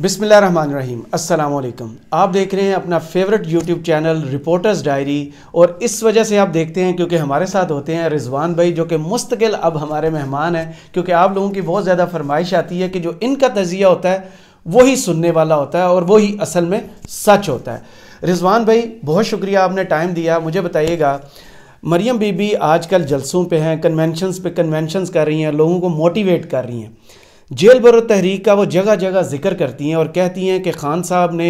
बिसमिल्ल रहीम अस्सलाम आप देख रहे हैं अपना favourite YouTube channel reporters diary और इस वजह से आप देखते हैं क्योंकि हमारे साथ होते हैं रिजवान भाई जो कि मुस्तकिल अब हमारे मेहमान हैं क्योंकि आप लोगों की बहुत ज़्यादा फरमाइश आती है कि जो इनका तजिया होता है वही सुनने वाला होता है और वही असल में सच होता है रिजवान भाई बहुत शुक्रिया आपने टाइम दिया मुझे बताइएगा मरियम बीबी आजकल जलसों पे हैं कन्वेंशंस पे कन्वेंशंस कर रही हैं लोगों को मोटिवेट कर रही हैं जेल बर तहरीक का वो जगह जगह जिक्र करती हैं और कहती हैं कि खान साहब ने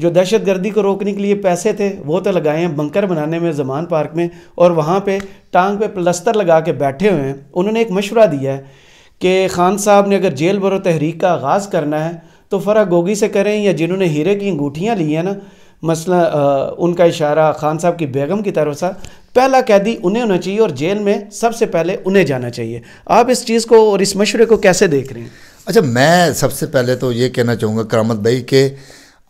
जो दहशत गर्दी को रोकने के लिए पैसे थे वो तो लगाए हैं बंकर बनाने में जमान पार्क में और वहाँ पे टांग पे प्लस्तर लगा के बैठे हुए हैं उन्होंने एक मशवरा दिया है कि खान साहब ने अगर जेल बर तहरीक का आगाज़ करना है तो फ़रा गोगी से करें या जिन्होंने हीरे की अंगूठियाँ ली हैं ना मसला उनका इशारा खान साहब की बेगम की तरफ सा पहला कैदी उन्हें होना चाहिए और जेल में सबसे पहले उन्हें जाना चाहिए आप इस चीज़ को और इस मशवरे को कैसे देख रहे हैं अच्छा मैं सबसे पहले तो ये कहना चाहूँगा करामत भाई के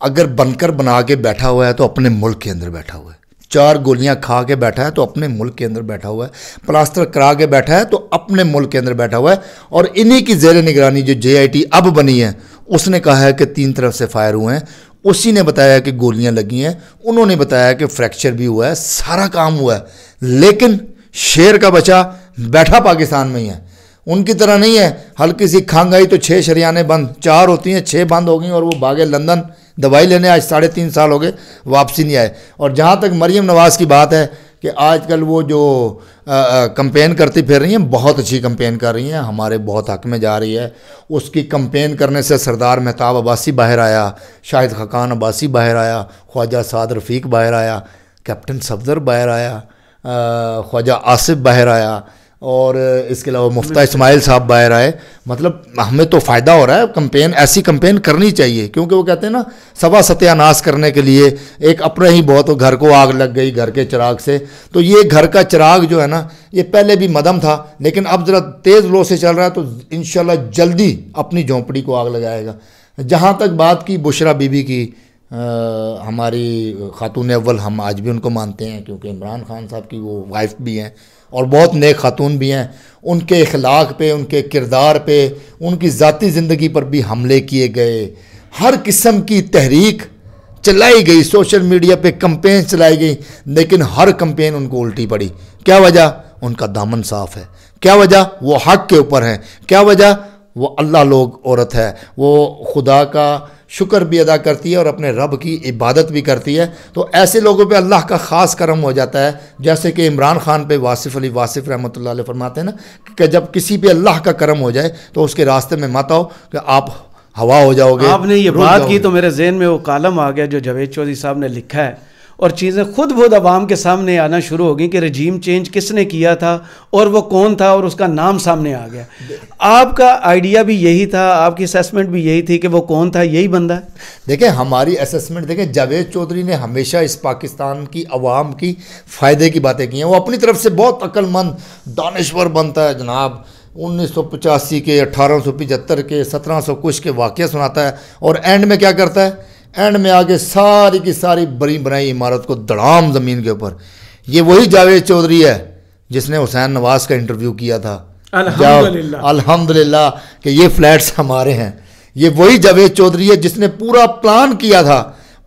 अगर बनकर बना के बैठा हुआ है तो अपने मुल्क के अंदर बैठा हुआ है चार गोलियां खा के बैठा है तो अपने मुल्क के अंदर बैठा हुआ है प्लास्टर करा के बैठा है तो अपने मुल्क के अंदर बैठा हुआ है और इन्हीं की जेर निगरानी जो जे अब बनी है उसने कहा है कि तीन तरफ से फायर हुए हैं उसी ने बताया कि गोलियां लगी हैं उन्होंने बताया कि फ्रैक्चर भी हुआ है सारा काम हुआ है लेकिन शेर का बच्चा बैठा पाकिस्तान में ही है उनकी तरह नहीं है हल्की सी खांग आई तो छः शरियाने बंद चार होती हैं छः बंद हो गई और वो भागे लंदन दवाई लेने आज साढ़े तीन साल हो गए वापसी नहीं आए और जहाँ तक मरियम नवाज़ की बात है कि आजकल वो जो कंपेन करती फिर रही हैं बहुत अच्छी कंपेन कर रही हैं हमारे बहुत हक में जा रही है उसकी कंपेन करने से सरदार महताब अब्बासी बाहर आया शाहिद खकान अब्बासी बाहर आया ख्वाजा साद रफ़ीक बाहर आया कैप्टन सफदर बाहर आया ख्वाजा आसिफ बाहर आया और इसके अलावा मुफ्ता इसमाइल साहब बाहर आए मतलब हमें तो फ़ायदा हो रहा है कंपेन ऐसी कंपेन करनी चाहिए क्योंकि वो कहते हैं ना सवा सत्यानाश करने के लिए एक अपने ही बहुत घर को आग लग गई घर के चिराग से तो ये घर का चिराग जो है ना ये पहले भी मदम था लेकिन अब ज़रा तेज़ लो से चल रहा है तो इन जल्दी अपनी झोंपड़ी को आग लगाएगा जहाँ तक बात की बुशरा बीबी की आ, हमारी खातून अव्वल हम आज भी उनको मानते हैं क्योंकि इमरान खान साहब की वो वाइफ भी हैं और बहुत नेक खातून भी हैं उनके अखलाक पे उनके किरदार पे उनकी ज़ाती ज़िंदगी पर भी हमले किए गए हर किस्म की तहरीक चलाई गई सोशल मीडिया पे कंपेन चलाई गई लेकिन हर कंपेन उनको उल्टी पड़ी क्या वजह उनका दामन साफ है क्या वजह वो हक के ऊपर हैं क्या वजह वो अल्लाह लोग औरत है वो खुदा का शुक्र भी अदा करती है और अपने रब की इबादत भी करती है तो ऐसे लोगों पे अल्लाह का ख़ास करम हो जाता है जैसे कि इमरान ख़ान पे वासिफ़ अली वासिफ़ रहमत ला फरमाते हैं ना कि जब किसी पे अल्लाह का करम हो जाए तो उसके रास्ते में मत आओ कि आप हवा हो जाओगे आपने ये बात की तो मेरे जहन में वो कालम आ गया जो जावेद चौधरी साहब ने लिखा है और चीज़ें खुद बुद आवाम के सामने आना शुरू हो गई कि रजीम चेंज किसने किया था और वो कौन था और उसका नाम सामने आ गया आपका आइडिया भी यही था आपकी असेसमेंट भी यही थी कि वो कौन था यही बंदा देखें हमारी असेसमेंट देखें जावेद चौधरी ने हमेशा इस पाकिस्तान की आवाम की फ़ायदे की बातें की हैं वो अपनी तरफ से बहुत अक्लमंद दानश्वर बनता है जनाब उन्नीस के अठारह के सत्रह कुछ के वाक्य सुनाता है और एंड में क्या करता है एंड में आके सारी की सारी बड़ी बनाई इमारत को दड़ाम ज़मीन के ऊपर ये वही जावेद चौधरी है जिसने हुसैन नवाज का इंटरव्यू किया था अल्हम्दुलिल्लाह कि ये फ्लैट्स हमारे हैं ये वही जावेद चौधरी है जिसने पूरा प्लान किया था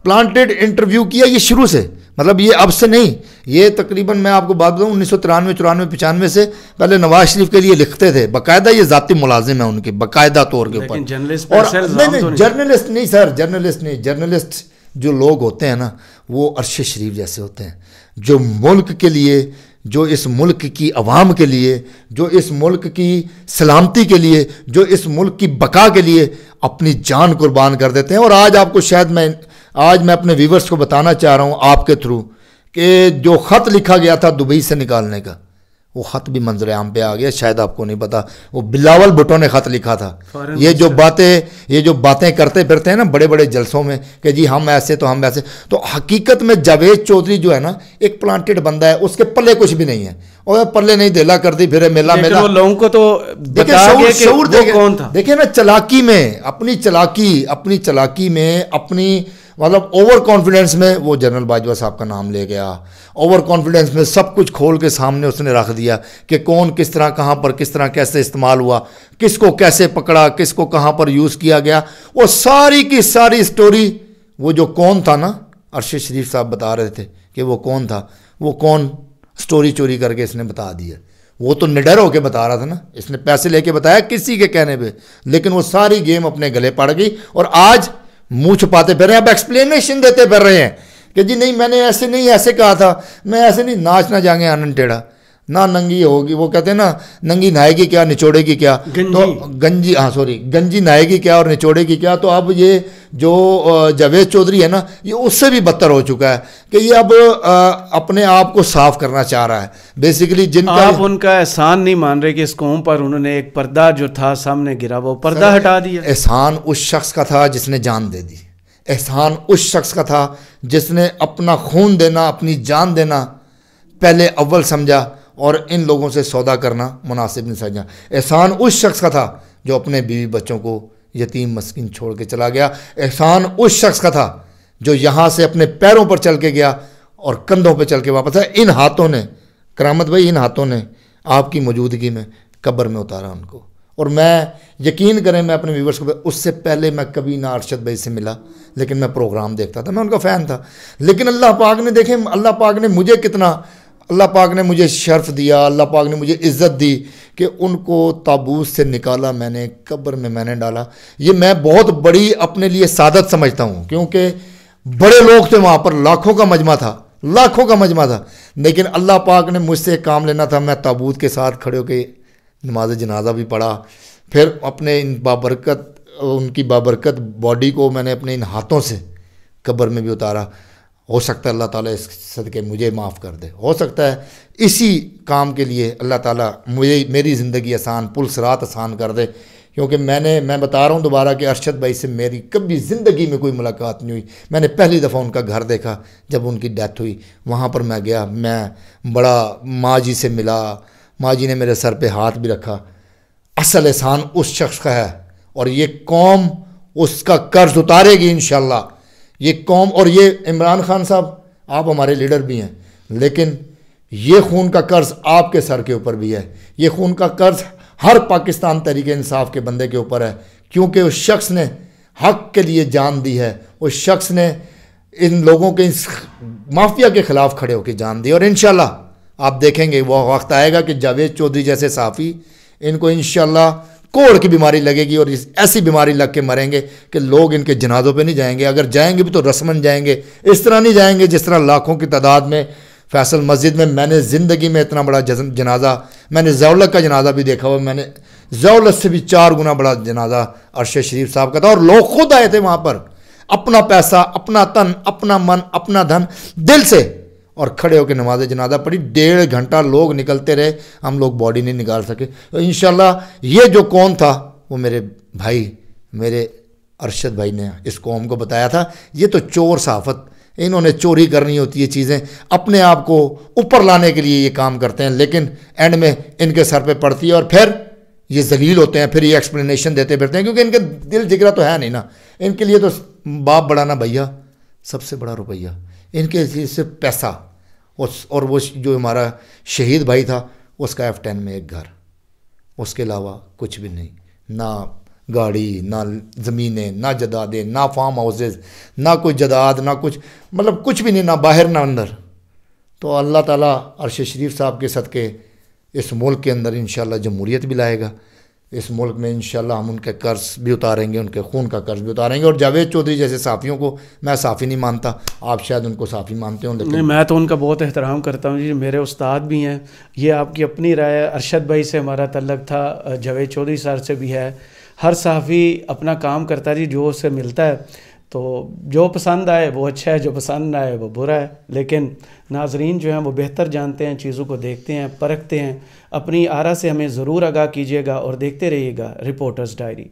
प्लांटेड इंटरव्यू किया ये शुरू से मतलब ये अब से नहीं ये तकरीबन मैं आपको बात बताऊँ उन्नीस सौ तिरानवे चौरानवे पचानवे से पहले नवाज शरीफ के लिए लिखते थे बाकायदा ये ज़ाती मुलाजिम है उनके बाकायदा तौर के ऊपर जर्नलिस्ट और नहीं तो नहीं जर्नलिस्ट नहीं सर जर्नलिस्ट नहीं जर्नलिस्ट जो लोग होते हैं ना वो अरश शरीफ जैसे होते हैं जो मुल्क के लिए जो इस मुल्क की आवाम के लिए जो इस मुल्क की सलामती के लिए जो इस मुल्क की बका के लिए अपनी जान कुर्बान कर देते हैं और आज आपको शायद मैं आज मैं अपने व्यूवर्स को बताना चाह रहा हूँ आपके थ्रू कि जो ख़त लिखा गया था दुबई से निकालने का वो ख़त भी मंजर आम पे आ गया शायद आपको नहीं पता वो बिलावल भुटो ने ख़त लिखा था ये जो बातें ये जो बातें करते फिरते हैं ना बड़े बड़े जलसों में कि जी हम ऐसे तो हम ऐसे तो हकीकत में जावेद चौधरी जो है ना एक प्लांटेड बंदा है उसके पल्ले कुछ भी नहीं है और पल्ले नहीं देला करती फिर मेला मेला लोगों को तो कौन था देखिए ना चलाकी में अपनी चलाकी अपनी चलाकी में अपनी मतलब ओवर कॉन्फिडेंस में वो जनरल बाजवा साहब का नाम ले गया ओवर कॉन्फिडेंस में सब कुछ खोल के सामने उसने रख दिया कि कौन किस तरह कहाँ पर किस तरह कैसे इस्तेमाल हुआ किसको कैसे पकड़ा किसको कहाँ पर यूज़ किया गया वो सारी की सारी स्टोरी वो जो कौन था ना अरशद शरीफ साहब बता रहे थे कि वो कौन था वो कौन स्टोरी चोरी करके इसने बता दी वो तो निडर होकर बता रहा था ना इसने पैसे लेके बताया किसी के कहने पे लेकिन वो सारी गेम अपने गले पड़ गई और आज मुंह छुपाते फिर रहे हैं अब एक्सप्लेनेशन देते फिर रहे हैं कि जी नहीं मैंने ऐसे नहीं ऐसे कहा था मैं ऐसे नहीं नाचना जाएंगे आनंद टेढ़ा ना नंगी होगी वो कहते हैं ना नंगी नहाएगी क्या निचोड़ेगी क्या गंजी। तो गंजी हाँ सॉरी गंजी नहाएगी क्या और निचोड़ेगी क्या तो अब ये जो जावेद चौधरी है ना ये उससे भी बदतर हो चुका है कि ये अब अपने आप को साफ करना चाह रहा है बेसिकली जिनका आप उनका एहसान नहीं मान रहे कि इस कौम पर उन्होंने एक पर्दा जो था सामने गिरा वो पर्दा हटा दिया एहसान उस शख्स का था जिसने जान दे दी एहसान उस शख्स का था जिसने अपना खून देना अपनी जान देना पहले अव्वल समझा और इन लोगों से सौदा करना मुनासिब नहीं समझा एहसान उस शख्स का था जो अपने बीवी बच्चों को यतीम मस्किन छोड़ के चला गया एहसान उस शख्स का था जो यहाँ से अपने पैरों पर चल के गया और कंधों पर चल के वापस आया इन हाथों ने करामत भाई इन हाथों ने आपकी मौजूदगी में कब्र में उतारा उनको और मैं यकीन करें मैं अपने व्यूवर्स को उससे पहले मैं कभी ना अरशद भाई से मिला लेकिन मैं प्रोग्राम देखता था मैं उनका फ़ैन था लेकिन अल्लाह पाक ने देखें अल्लाह पाक ने मुझे कितना अल्लाह पाक ने मुझे शर्फ दिया अल्लाह पाक ने मुझे इज़्ज़त दी कि उनको ताबूत से निकाला मैंने कब्र में मैंने डाला ये मैं बहुत बड़ी अपने लिए सादत समझता हूँ क्योंकि बड़े लोग थे वहाँ पर लाखों का मजमा था लाखों का मजमा था लेकिन अल्लाह पाक ने मुझसे काम लेना था मैं ताबूत के साथ खड़े होकर नमाज जनाजा भी पढ़ा फिर अपने इन बाबरकत उनकी बाबरकत बॉडी को मैंने अपने इन हाथों से कब्र में भी उतारा हो सकता है अल्लाह ताला इस सदक़े मुझे माफ़ कर दे हो सकता है इसी काम के लिए अल्लाह ताला मुझे मेरी ज़िंदगी आसान पुल सरात आसान कर दे क्योंकि मैंने मैं बता रहा हूँ दोबारा कि अरशद भाई से मेरी कभी ज़िंदगी में कोई मुलाकात नहीं हुई मैंने पहली दफ़ा उनका घर देखा जब उनकी डेथ हुई वहाँ पर मैं गया मैं बड़ा माँ जी से मिला माँ जी ने मेरे सर पर हाथ भी रखा असल एहसान उस शख्स का है और ये कौम उसका कर्ज उतारेगी इन ये कौम और ये इमरान खान साहब आप हमारे लीडर भी हैं लेकिन ये खून का कर्ज आपके सर के ऊपर भी है ये खून का कर्ज हर पाकिस्तान तरीके इंसाफ के बंदे के ऊपर है क्योंकि उस शख्स ने हक के लिए जान दी है उस शख्स ने इन लोगों के इस माफिया के ख़िलाफ़ खड़े होकर जान दी और इन आप देखेंगे वह वक्त आएगा कि जावेद चौधरी जैसे साफ़ी इनको इन कोड़ की बीमारी लगेगी और ऐसी बीमारी लग के मरेंगे कि लोग इनके जनाजों पे नहीं जाएंगे अगर जाएंगे भी तो रस्मन जाएंगे इस तरह नहीं जाएंगे जिस तरह लाखों की तादाद में फैसल मस्जिद में मैंने ज़िंदगी में इतना बड़ा जनाजा मैंने जौलक का जनाजा भी देखा हुआ मैंने जौलत से भी चार गुना बड़ा जनाजा अरशद शरीफ साहब का था और लोग खुद आए थे वहाँ पर अपना पैसा अपना तन अपना मन अपना धन दिल से और खड़े होकर नमाज जनाजा पढ़ी डेढ़ घंटा लोग निकलते रहे हम लोग बॉडी नहीं निकाल सके तो इन ये जो कौन था वो मेरे भाई मेरे अरशद भाई ने इस कौम को बताया था ये तो चोर साफत इन्होंने चोरी करनी होती है चीज़ें अपने आप को ऊपर लाने के लिए ये काम करते हैं लेकिन एंड में इनके सर पे पड़ती है और फिर ये जलील होते हैं फिर ये एक्सप्लेनेशन देते फिरते हैं क्योंकि इनके दिल जिगरा तो है नहीं ना इनके लिए तो बाप बड़ा ना भैया सबसे बड़ा रुपया इनके लिए सिर्फ पैसा उस और वो जो हमारा शहीद भाई था उसका एफ टेन में एक घर उसके अलावा कुछ भी नहीं ना गाड़ी ना ज़मीनें ना जदादें ना फार्म हाउसेज ना कोई जदाद ना कुछ मतलब कुछ भी नहीं ना बाहर ना अंदर तो अल्लाह ताला अरश शरीफ साहब के सदक़े इस मुल्क के अंदर इन जमहूरियत भी लाएगा इस मुल्क में इन हम उनके कर्ज भी उतारेंगे उनके खून का कर्ज भी उतारेंगे और जावेद चौधरी जैसे साफ़ियों को मैं साफ़ी नहीं मानता आप शायद उनको साफ़ी मानते हो लेकिन नहीं मैं तो उनका बहुत एहतराम करता हूँ जी मेरे उस्ताद भी हैं ये आपकी अपनी राय अरशद भाई से हमारा तल्लक था जावेद चौधरी सर से भी है हर साफ़ी अपना काम करता जी जो उससे मिलता है तो जो पसंद आए वो अच्छा है जो पसंद ना आए वो बुरा है लेकिन नाजरीन जो हैं वो बेहतर जानते हैं चीज़ों को देखते हैं परखते हैं अपनी आरा से हमें ज़रूर आगाह कीजिएगा और देखते रहिएगा रिपोर्टर्स डायरी